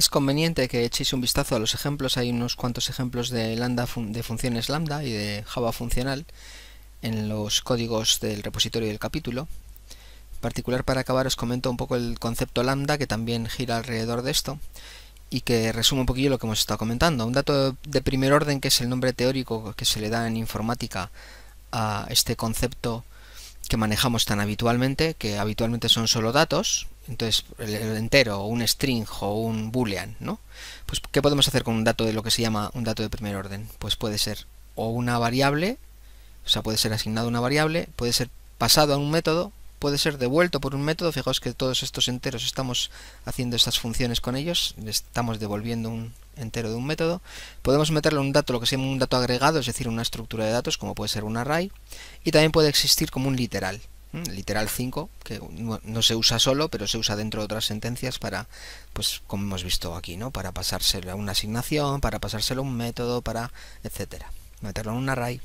Es conveniente que echéis un vistazo a los ejemplos, hay unos cuantos ejemplos de, lambda de funciones lambda y de java funcional en los códigos del repositorio del capítulo. En particular para acabar os comento un poco el concepto lambda que también gira alrededor de esto y que resume un poquillo lo que hemos estado comentando. Un dato de primer orden que es el nombre teórico que se le da en informática a este concepto que manejamos tan habitualmente, que habitualmente son solo datos, entonces el entero o un string o un boolean, ¿no? Pues ¿qué podemos hacer con un dato de lo que se llama un dato de primer orden? Pues puede ser o una variable, o sea, puede ser asignado una variable, puede ser pasado a un método, puede ser devuelto por un método, fijaos que todos estos enteros estamos haciendo estas funciones con ellos, estamos devolviendo un entero de un método, podemos meterle un dato, lo que se llama un dato agregado, es decir, una estructura de datos, como puede ser un array, y también puede existir como un literal, Mm, literal 5, que no se usa solo, pero se usa dentro de otras sentencias para, pues como hemos visto aquí, ¿no? Para pasárselo a una asignación, para pasárselo a un método, para, etcétera. Meterlo en un array.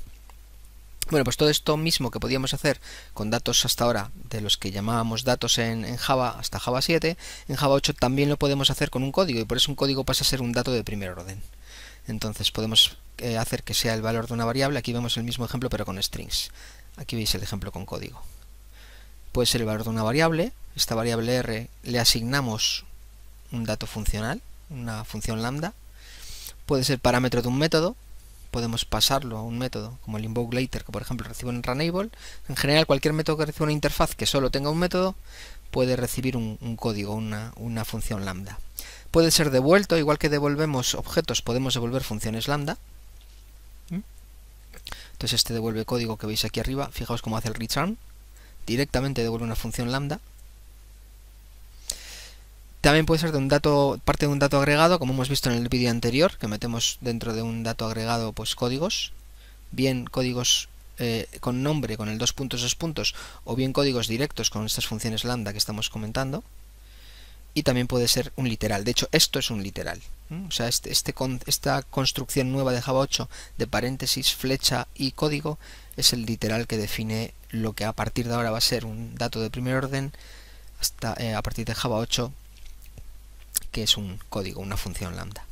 Bueno, pues todo esto mismo que podíamos hacer con datos hasta ahora de los que llamábamos datos en, Java hasta Java 7, en Java 8 también lo podemos hacer con un código y por eso un código pasa a ser un dato de primer orden. Entonces podemos eh, hacer que sea el valor de una variable, aquí vemos el mismo ejemplo pero con strings. Aquí veis el ejemplo con código puede ser el valor de una variable. Esta variable r le asignamos un dato funcional, una función lambda. Puede ser parámetro de un método. Podemos pasarlo a un método como el invoke later, que por ejemplo recibe un runable. En general, cualquier método que reciba una interfaz que solo tenga un método puede recibir un, código, una, una función lambda. Puede ser devuelto, igual que devolvemos objetos, podemos devolver funciones lambda. ¿Mm? Entonces este devuelve código que veis aquí arriba. Fijaos cómo hace el return, directamente devuelve una función lambda. También puede ser de un dato, parte de un dato agregado, como hemos visto en el vídeo anterior, que metemos dentro de un dato agregado pues códigos, bien códigos eh, con nombre, con el dos puntos, dos puntos, o bien códigos directos con estas funciones lambda que estamos comentando y también puede ser un literal. De hecho, esto es un literal. ¿eh? O sea, este, este esta construcción nueva de Java 8 de paréntesis, flecha y código es el literal que define lo que a partir de ahora va a ser un dato de primer orden hasta eh, a partir de Java 8 que es un código, una función lambda.